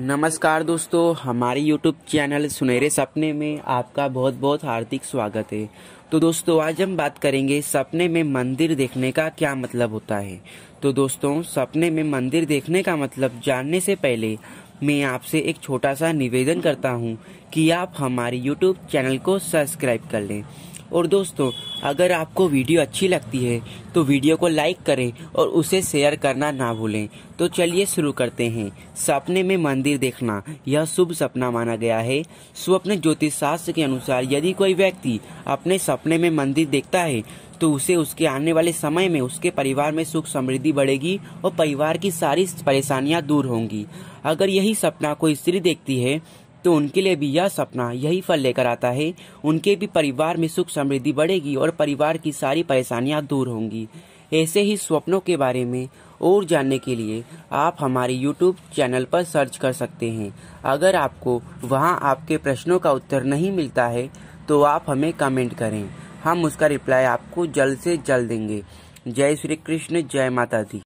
नमस्कार दोस्तों हमारे YouTube चैनल सुनहरे सपने में आपका बहुत बहुत हार्दिक स्वागत है तो दोस्तों आज हम बात करेंगे सपने में मंदिर देखने का क्या मतलब होता है तो दोस्तों सपने में मंदिर देखने का मतलब जानने से पहले मैं आपसे एक छोटा सा निवेदन करता हूँ कि आप हमारे YouTube चैनल को सब्सक्राइब कर लें और दोस्तों अगर आपको वीडियो अच्छी लगती है तो वीडियो को लाइक करें और उसे शेयर करना ना भूलें तो चलिए शुरू करते हैं सपने में मंदिर देखना यह शुभ सपना माना गया है स्वप्न ज्योतिष शास्त्र के अनुसार यदि कोई व्यक्ति अपने सपने में मंदिर देखता है तो उसे उसके आने वाले समय में उसके परिवार में सुख समृद्धि बढ़ेगी और परिवार की सारी परेशानियां दूर होंगी अगर यही सपना कोई स्त्री देखती है तो उनके लिए भी यह सपना यही फल लेकर आता है उनके भी परिवार में सुख समृद्धि बढ़ेगी और परिवार की सारी परेशानियां दूर होंगी ऐसे ही स्वप्नों के बारे में और जानने के लिए आप हमारे YouTube चैनल पर सर्च कर सकते हैं अगर आपको वहां आपके प्रश्नों का उत्तर नहीं मिलता है तो आप हमें कमेंट करें हम उसका रिप्लाई आपको जल्द से जल्द देंगे जय श्री कृष्ण जय माता दी